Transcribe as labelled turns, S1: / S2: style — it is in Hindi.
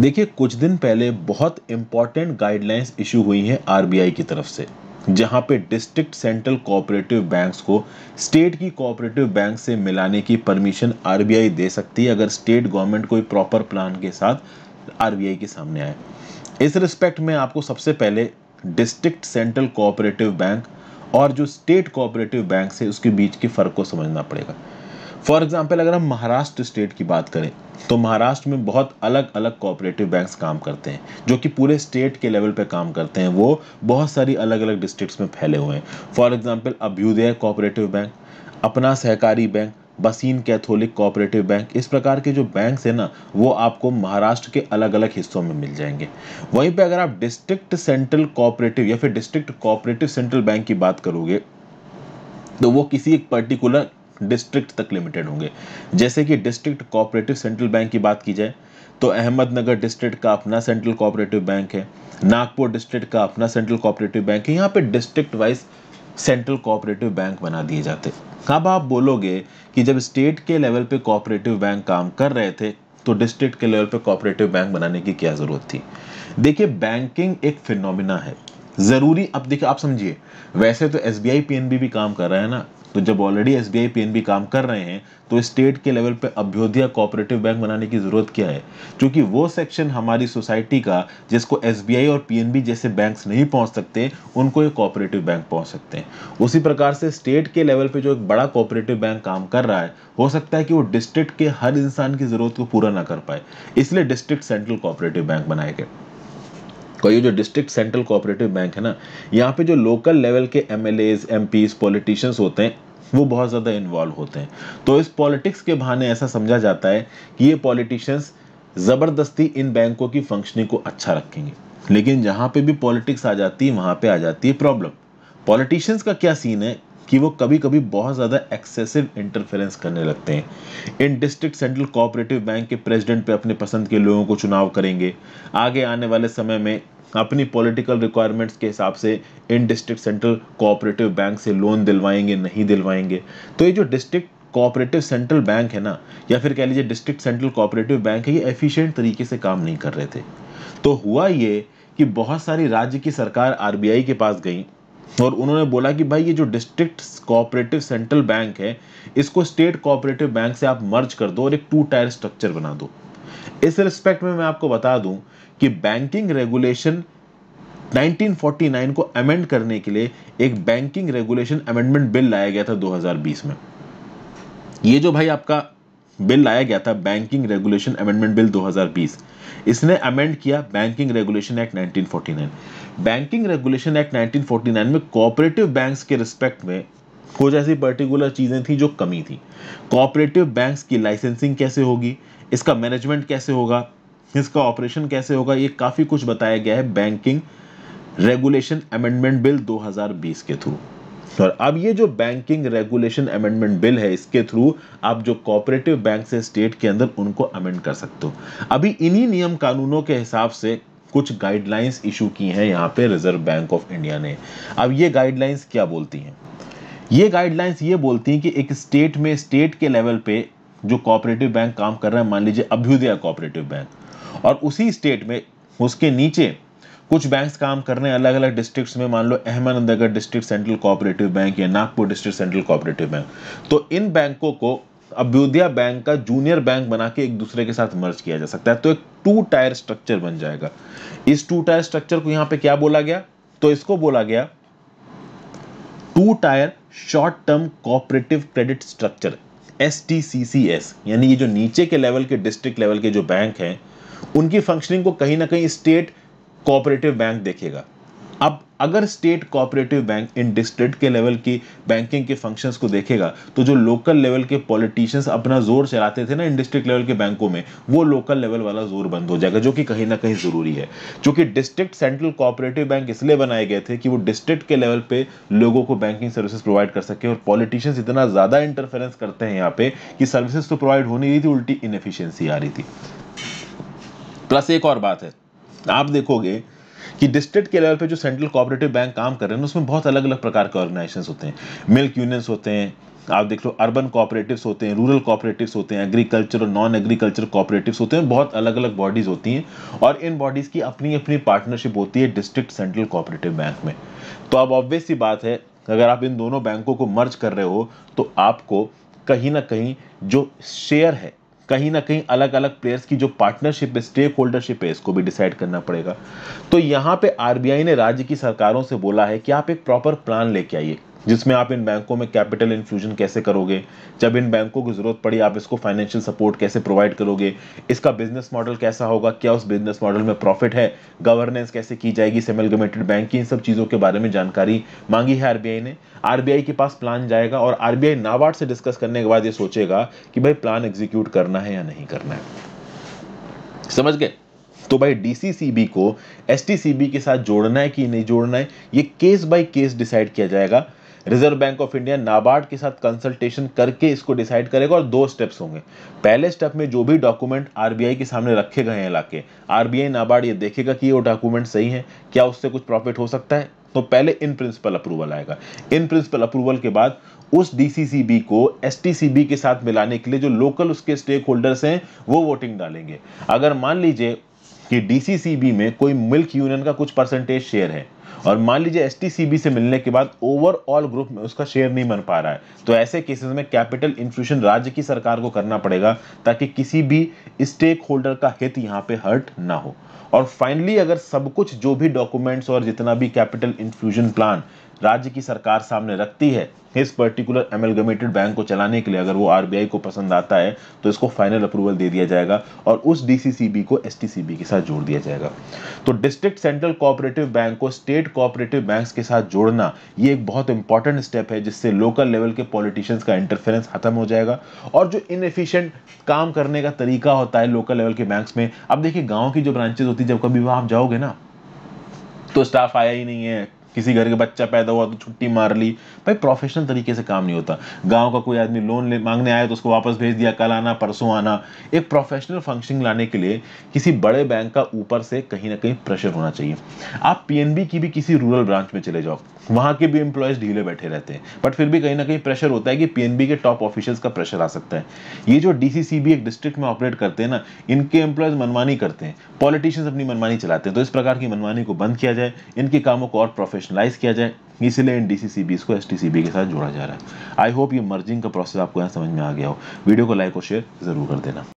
S1: देखिए कुछ दिन पहले बहुत इंपॉर्टेंट गाइडलाइंस इशू हुई हैं आरबीआई की तरफ से जहां पे डिस्ट्रिक्ट सेंट्रल कोऑपरेटिव बैंक्स को स्टेट की कोऑपरेटिव बैंक से मिलाने की परमिशन आरबीआई दे सकती है अगर स्टेट गवर्नमेंट कोई प्रॉपर प्लान के साथ आरबीआई के सामने आए इस रिस्पेक्ट में आपको सबसे पहले डिस्ट्रिक्ट सेंट्रल कोऑपरेटिव बैंक और जो स्टेट कोऑपरेटिव बैंक है उसके बीच के फर्क को समझना पड़ेगा फॉर एग्जाम्पल अगर हम महाराष्ट्र स्टेट की बात करें तो महाराष्ट्र में बहुत अलग अलग कोऑपरेटिव बैंक्स काम करते हैं जो कि पूरे स्टेट के लेवल पे काम करते हैं वो बहुत सारी अलग अलग डिस्ट्रिक्ट्स में फैले हुए हैं for example Abhyudaya cooperative bank Apna Sahakari bank बसीन कैथोलिक कोऑपरेटिव बैंक इस प्रकार के जो बैंक हैं ना वो आपको महाराष्ट्र के अलग अलग हिस्सों में मिल जाएंगे वहीं पे अगर आप डिस्ट्रिक्ट सेंट्रल कोऑपरेटिव या फिर डिस्ट्रिक्ट कोऑपरेटिव सेंट्रल बैंक की बात करोगे तो वो किसी एक पर्टिकुलर डिस्ट्रिक्ट तक लिमिटेड होंगे जैसे कि डिस्ट्रिक्ट कोऑपरेटिव सेंट्रल बैंक की बात की जाए तो अहमदनगर डिस्ट्रिक्ट का अपना सेंट्रल कोऑपरेटिव बैंक है नागपुर डिस्ट्रिक्ट का अपना सेंट्रल कोऑपरेटिव बैंक है यहाँ पे district wise central cooperative bank बना दिए जाते अब आप बोलोगे कि जब स्टेट के लेवल पे कोऑपरेटिव बैंक काम कर रहे थे तो डिस्ट्रिक्ट के लेवल पे कोऑपरेटिव बैंक बनाने की क्या ज़रूरत थी देखिए बैंकिंग एक फिनोमिना है ज़रूरी अब देखिए आप समझिए वैसे तो एस बी भी काम कर रहा है ना तो जब already S B I P काम कर रहे हैं तो स्टेट के लेवल पे अभ्योध्या कोऑपरेटिव बैंक बनाने की ज़रूरत क्या है क्योंकि वो सेक्शन हमारी सोसाइटी का जिसको एस बी आई और पी जैसे बैंक्स नहीं पहुंच सकते उनको ये कोऑपरेटिव बैंक पहुंच सकते हैं उसी प्रकार से स्टेट के लेवल पे जो एक बड़ा कोऑपरेटिव बैंक काम कर रहा है हो सकता है कि वो डिस्ट्रिक्ट के हर इंसान की ज़रूरत को पूरा ना कर पाए इसलिए डिस्ट्रिक्ट सेंट्रल कोऑपरेटिव बैंक बनाए गए और ये जो डिस्ट्रिक्ट सेंट्रल कोऑपरेटिव बैंक है ना यहाँ पे जो लोकल लेवल के MLAs MPs politicians होते हैं वो बहुत ज़्यादा इन्वॉल्व होते हैं तो इस पॉलिटिक्स के बहाने ऐसा समझा जाता है कि ये पॉलिटिशियंस ज़बरदस्ती इन बैंकों की फंक्शनिंग को अच्छा रखेंगे लेकिन जहाँ पे भी पॉलिटिक्स आ जाती है वहाँ पे आ जाती है प्रॉब्लम पॉलिटिशियंस का क्या सीन है कि वो कभी कभी बहुत ज़्यादा एक्सेसिव इंटरफेरेंस करने लगते हैं इन डिस्ट्रिक्ट सेंट्रल कोऑपरेटिव बैंक के प्रेसिडेंट पे अपने पसंद के लोगों को चुनाव करेंगे आगे आने वाले समय में अपनी पॉलिटिकल रिक्वायरमेंट्स के हिसाब से इन डिस्ट्रिक्ट सेंट्रल कोऑपरेटिव बैंक से लोन दिलवाएंगे नहीं दिलवाएंगे तो ये जो डिस्ट्रिक्ट कोऑपरेटिव सेंट्रल बैंक है ना या फिर कह लीजिए डिस्ट्रिक्ट सेंट्रल कोऑपरेटिव बैंक है ये एफिशिएंट तरीके से काम नहीं कर रहे थे तो हुआ ये कि बहुत सारी राज्य की सरकार आरबीआई के पास गई और उन्होंने बोला कि भाई ये जो डिस्ट्रिक्ट कोऑपरेटिव सेंट्रल बैंक है इसको स्टेट कोऑपरेटिव बैंक से आप मर्ज कर दो और एक टू टायर स्ट्रक्चर बना दो इस रिस्पेक्ट में मैं आपको बता दूं कि बैंकिंग रेगुलेशन 1949 को अमेंड करने के लिए एक बैंकिंग रेगुलेशन अमेंडमेंट बिल लाया गया था 2020 में ये जो भाई आपका बिल लाया गया था बैंकिंग रेगुलेशन अमेंडमेंट बिल 2020 इसने अमेंड किया banking regulation act 1949 banking regulation act 1949 में कोऑपरेटिव बैंक्स के रिस्पेक्ट में कुछ ऐसी पर्टिकुलर चीज़ें थी जो कमी थी कोऑपरेटिव बैंक्स की लाइसेंसिंग कैसे होगी इसका मैनेजमेंट कैसे होगा इसका ऑपरेशन कैसे होगा ये काफ़ी कुछ बताया गया है बैंकिंग रेगुलेशन अमेंडमेंट बिल 2020 के थ्रू और अब ये जो बैंकिंग रेगुलेशन अमेंडमेंट बिल है इसके थ्रू आप जो कॉपरेटिव बैंक से स्टेट के अंदर उनको अमेंड कर सकते हो अभी इन्हीं नियम कानूनों के हिसाब से कुछ गाइडलाइंस इशू की हैं यहाँ पे रिजर्व बैंक ऑफ इंडिया ने अब ये गाइडलाइंस क्या बोलती हैं ये गाइडलाइंस ये बोलती हैं कि एक स्टेट में स्टेट के लेवल पे जो कॉपरेटिव बैंक काम कर रहा है मान लीजिए अभ्युदय कॉपरेटिव बैंक और उसी स्टेट में उसके नीचे कुछ बैंक्स काम कर रहे हैं अलग अलग डिस्ट्रिक्ट्स में मान लो Ahmednagar district central cooperative bank या Nagpur district central cooperative bank तो इन बैंकों को अभ्योदया बैंक का जूनियर बैंक बना के एक दूसरे के साथ मर्ज किया जा सकता है तो एक टू टायर स्ट्रक्चर बन जाएगा इस टू टायर स्ट्रक्चर को यहाँ पे क्या बोला गया तो इसको बोला गया two tier short term cooperative credit structure एस यानी ये जो नीचे के लेवल के डिस्ट्रिक्ट लेवल के जो बैंक हैं उनकी फंक्शनिंग को कहीं ना कहीं स्टेट कोऑपरेटिव बैंक देखेगा अब अगर स्टेट कोऑपरेटिव बैंक इन डिस्ट्रिक्ट के लेवल की बैंकिंग के फंक्शंस को देखेगा तो जो लोकल लेवल के पॉलिटिशियंस अपना जोर चलाते थे ना इन डिस्ट्रिक्ट लेवल के बैंकों में वो लोकल लेवल वाला जोर बंद हो जाएगा जो कि कहीं ना कहीं ज़रूरी है क्योंकि डिस्ट्रिक्ट सेंट्रल कोऑपरेटिव बैंक इसलिए बनाए गए थे कि वो डिस्ट्रिक्ट के लेवल पे लोगों को बैंकिंग सर्विसेज प्रोवाइड कर सके और पॉलिटिशियंस इतना ज़्यादा इंटरफेरेंस करते हैं यहाँ पे कि सर्विसेज तो प्रोवाइड हो नहीं रही थी उल्टी इनफिशियंसी आ रही थी प्लस एक और बात है आप देखोगे कि डिस्ट्रिक्ट के लेवल पे जो सेंट्रल कोऑपरेटिव बैंक काम कर रहे हैं उसमें बहुत अलग अलग प्रकार के ऑर्गेनाइजेशन होते हैं मिल्क यूनियंस होते हैं आप देख लो अर्बन कोऑपरेटिव्स होते हैं रूरल कोऑपरेटिव्स होते हैं एग्रीकल्चर और नॉन एग्रीकल्चर कोऑपरेटिव्स होते हैं बहुत अलग अलग बॉडीज होती हैं और इन बॉडीज़ की अपनी अपनी पार्टनरशिप होती है डिस्ट्रिक्ट सेंट्रल कोऑपरेटिव बैंक में तो अब ऑब्वियस सी बात है अगर आप इन दोनों बैंकों को मर्ज कर रहे हो तो आपको कहीं ना कहीं जो शेयर है कहीं ना कहीं अलग अलग प्लेयर्स की जो पार्टनरशिप है स्टेक होल्डरशिप है इसको भी डिसाइड करना पड़ेगा तो यहाँ पे आरबीआई ने राज्य की सरकारों से बोला है कि आप एक प्रॉपर प्लान लेके आइए जिसमें आप इन बैंकों में कैपिटल इन्फ्यूजन कैसे करोगे जब इन बैंकों की ज़रूरत पड़ी आप इसको फाइनेंशियल सपोर्ट कैसे प्रोवाइड करोगे इसका बिजनेस मॉडल कैसा होगा क्या उस बिजनेस मॉडल में प्रॉफिट है गवर्नेंस कैसे की जाएगी सेमलगमेटेड बैंक की इन सब चीज़ों के बारे में जानकारी मांगी है आरबीआई ने आर के पास प्लान जाएगा और आरबीआई नाबार्ड से डिस्कस करने के बाद ये सोचेगा कि भाई प्लान एग्जीक्यूट करना है या नहीं करना है समझ गए तो भाई डीसीसीबी को एसटीसीबी के साथ जोड़ना है कि नहीं जोड़ना है ये केस बाय केस डिसाइड किया जाएगा Reserve Bank of India NABARD के साथ कंसल्टेशन करके इसको डिसाइड करेगा और दो स्टेप्स होंगे पहले स्टेप में जो भी डॉक्यूमेंट आरबीआई के सामने रखे गए हैं इलाके आरबीआई नाबार्ड ये देखेगा कि वो डॉक्यूमेंट सही है क्या उससे कुछ प्रॉफिट हो सकता है तो पहले इन प्रिंसिपल अप्रूवल आएगा इन प्रिंसिपल अप्रूवल के बाद उस डीसीसीबी को एसटीसीबी के साथ मिलाने के लिए जो लोकल उसके स्टेक होल्डर्स हैं वो वोटिंग डालेंगे अगर मान लीजिए कि डीसीसीबी में कोई मिल्क यूनियन का कुछ परसेंटेज शेयर है और मान लीजिए एसटीसीबी से मिलने के बाद ओवरऑल ग्रुप में उसका शेयर नहीं बन पा रहा है तो ऐसे केसेस में कैपिटल इन्फ्यूशन राज्य की सरकार को करना पड़ेगा ताकि किसी भी स्टेक होल्डर का हित यहाँ पे हर्ट ना हो और फाइनली अगर सब कुछ जो भी डॉक्यूमेंट्स और जितना भी कैपिटल इन्फ्यूजन प्लान राज्य की सरकार सामने रखती है इस पर्टिकुलर एमलगमेटेड बैंक को चलाने के लिए अगर वो आरबीआई को पसंद आता है तो इसको फाइनल अप्रूवल दे दिया जाएगा और उस डीसीसीबी को एसटीसीबी के साथ जोड़ दिया जाएगा तो डिस्ट्रिक्ट सेंट्रल कोऑपरेटिव बैंक को स्टेट कोऑपरेटिव बैंक्स के साथ जोड़ना ये एक बहुत इंपॉर्टेंट स्टेप है जिससे लोकल लेवल के पॉलिटिशियंस का इंटरफेरेंस खत्म हो जाएगा और जो इनएफिशियंट काम करने का तरीका होता है लोकल लेवल के बैंक में अब देखिए गाँव की जो ब्रांचेज होती है जब कभी वहां आप जाओगे ना तो स्टाफ आया ही नहीं है किसी घर का बच्चा पैदा हुआ तो छुट्टी मार ली भाई प्रोफेशनल तरीके से काम नहीं होता गांव का कोई आदमी लोन ले मांगने आया तो उसको वापस भेज दिया कल आना परसों आना एक प्रोफेशनल फंक्शनिंग लाने के लिए किसी बड़े बैंक का ऊपर से कहीं ना कहीं प्रेशर होना चाहिए आप पीएनबी की भी किसी रूरल ब्रांच में चले जाओ वहाँ के भी एम्प्लॉयज ढीले बैठे रहते हैं बट फिर भी कहीं ना कहीं प्रेशर होता है कि पीएनबी के टॉप ऑफिशियल्स का प्रेशर आ सकता है ये जो डीसीसीबी एक डिस्ट्रिक्ट में ऑपरेट करते हैं ना इनके एम्प्लॉयज मनमानी करते हैं पॉलिटिशियंस अपनी मनमानी चलाते हैं तो इस प्रकार की मनमानी को बंद किया जाए इनके कामों को और प्रोफेशन ऑपरेशनलाइज किया जाए इसीलिए इन डी इसको एस के साथ जोड़ा जा रहा है आई होप ये मर्जिंग का प्रोसेस आपको यहाँ समझ में आ गया हो वीडियो को लाइक और शेयर ज़रूर कर देना